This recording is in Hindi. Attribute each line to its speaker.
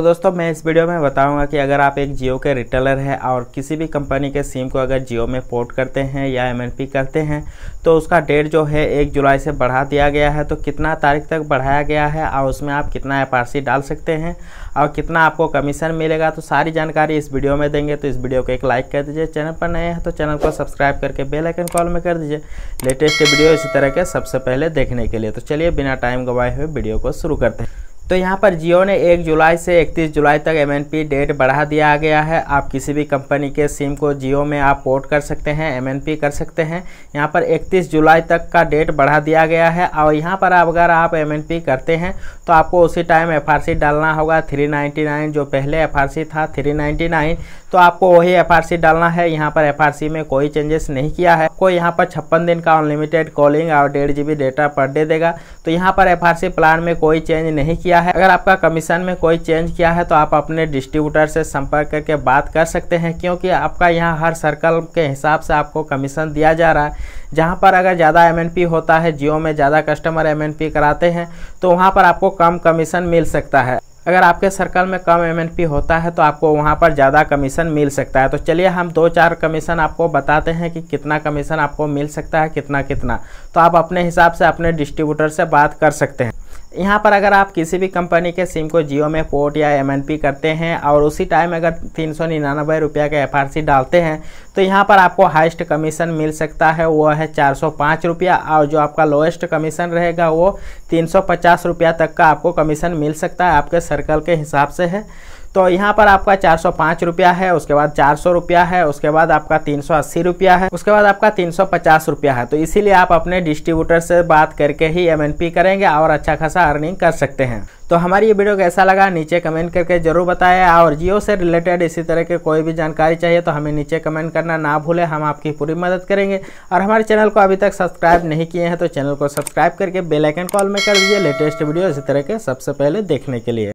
Speaker 1: तो दोस्तों मैं इस वीडियो में बताऊंगा कि अगर आप एक जियो के रिटेलर हैं और किसी भी कंपनी के सिम को अगर जियो में पोर्ट करते हैं या एम करते हैं तो उसका डेट जो है एक जुलाई से बढ़ा दिया गया है तो कितना तारीख तक बढ़ाया गया है और उसमें आप कितना एफ डाल सकते हैं और कितना आपको कमीशन मिलेगा तो सारी जानकारी इस वीडियो में देंगे तो इस वीडियो को एक लाइक कर दीजिए चैनल पर नए हैं तो चैनल को सब्सक्राइब करके बेलाइकन कॉल में कर दीजिए लेटेस्ट वीडियो इसी तरह के सबसे पहले देखने के लिए तो चलिए बिना टाइम गवाए हुए वीडियो को शुरू करते हैं तो यहाँ पर जियो ने 1 जुलाई से 31 जुलाई तक एम डेट बढ़ा दिया गया है आप किसी भी कंपनी के सिम को जियो में आप पोर्ट कर सकते हैं एम कर सकते हैं यहाँ पर 31 जुलाई तक का डेट बढ़ा दिया गया है और यहाँ पर अगर आप एम करते हैं तो आपको उसी टाइम एफ डालना होगा 399 जो पहले एफ था 399 तो आपको वही एफ डालना है यहाँ पर एफ में कोई चेंजेस नहीं किया है आपको यहाँ पर छप्पन दिन का अनलिमिटेड कॉलिंग और डेढ़ जी डेटा पर डे देगा तो यहाँ पर एफ प्लान में कोई चेंज नहीं किया है अगर आपका कमीशन में कोई चेंज किया है तो आप अपने डिस्ट्रीब्यूटर से संपर्क करके बात कर सकते हैं क्योंकि आपका यहाँ हर सर्कल के हिसाब से आपको कमीशन दिया जा रहा है जहाँ पर अगर ज़्यादा एम होता है जियो में ज़्यादा कस्टमर एम कराते हैं तो वहाँ पर आपको कम कमीशन मिल सकता है अगर आपके सर्कल में कम एमएनपी होता है तो आपको वहाँ पर ज़्यादा कमीशन मिल सकता है तो चलिए हम दो चार कमीशन आपको बताते हैं कि कितना कमीशन आपको मिल सकता है कितना कितना तो आप अपने हिसाब से अपने डिस्ट्रीब्यूटर से बात कर सकते हैं यहाँ पर अगर आप किसी भी कंपनी के सिम को जियो में पोर्ट या एमएनपी करते हैं और उसी टाइम अगर तीन सौ निन्यानबे रुपया का एफ डालते हैं तो यहाँ पर आपको हाइस्ट कमीशन मिल सकता है वो है चार सौ पाँच रुपया और जो आपका लोएस्ट कमीशन रहेगा वो तीन सौ पचास रुपया तक का आपको कमीशन मिल सकता है आपके सर्कल के हिसाब से है तो यहाँ पर आपका चार सौ पाँच रुपया है उसके बाद चार सौ रुपया है उसके बाद आपका तीन सौ अस्सी रुपया है उसके बाद आपका तीन सौ पचास रुपया है तो इसीलिए आप अपने डिस्ट्रीब्यूटर से बात करके ही पी करेंगे और अच्छा खासा अर्निंग कर सकते हैं तो हमारी ये वीडियो कैसा लगा नीचे कमेंट करके जरूर बताएं और जियो से रिलेटेड इसी तरह के कोई भी जानकारी चाहिए तो हमें नीचे कमेंट करना ना भूलें हम आपकी पूरी मदद करेंगे और हमारे चैनल को अभी तक सब्सक्राइब नहीं किए हैं तो चैनल को सब्सक्राइब करके आइकन कॉल में कर दीजिए लेटेस्ट वीडियो इसी तरह के सबसे पहले देखने के लिए